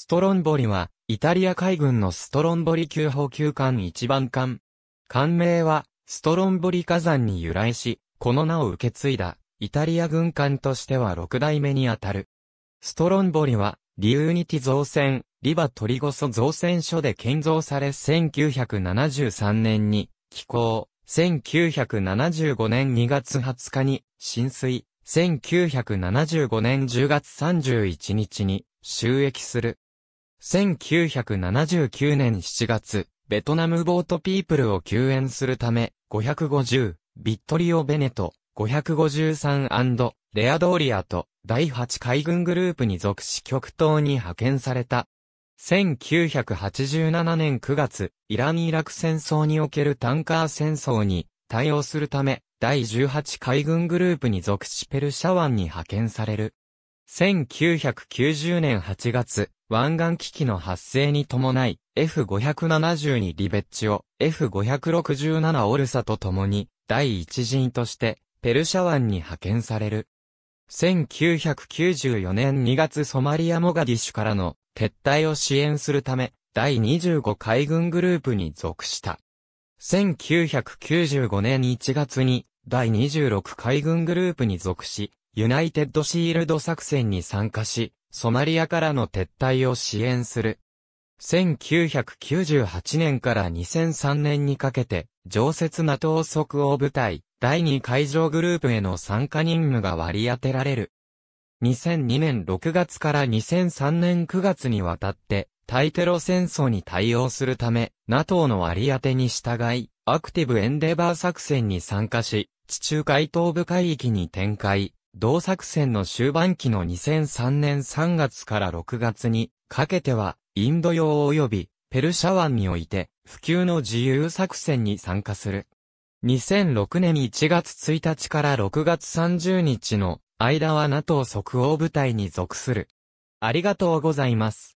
ストロンボリは、イタリア海軍のストロンボリ級補給艦一番艦。艦名は、ストロンボリ火山に由来し、この名を受け継いだ、イタリア軍艦としては6代目にあたる。ストロンボリは、リユーニティ造船、リバトリゴソ造船所で建造され1973年に、寄港、1975年2月20日に、浸水、1975年10月31日に、収益する。1979年7月、ベトナムボートピープルを救援するため、550、ビットリオ・ベネト、553レアドーリアと第8海軍グループに属し極東に派遣された。1987年9月、イラン・イラク戦争におけるタンカー戦争に対応するため、第18海軍グループに属しペルシャ湾に派遣される。1990年8月、湾岸危機の発生に伴い、F572 リベッチを F567 オルサと共に、第一陣として、ペルシャ湾に派遣される。1994年2月ソマリア・モガディッシュからの撤退を支援するため、第25海軍グループに属した。1995年1月に第26海軍グループに属し、ユナイテッドシールド作戦に参加し、ソマリアからの撤退を支援する。1998年から2003年にかけて、常設 NATO 即応部隊、第2海上グループへの参加任務が割り当てられる。2002年6月から2003年9月にわたって、対テロ戦争に対応するため、NATO の割り当てに従い、アクティブエンデバー作戦に参加し、地中海東部海域に展開、同作戦の終盤期の2003年3月から6月にかけては、インド洋及びペルシャ湾において、普及の自由作戦に参加する。2006年1月1日から6月30日の間は NATO 即応部隊に属する。ありがとうございます。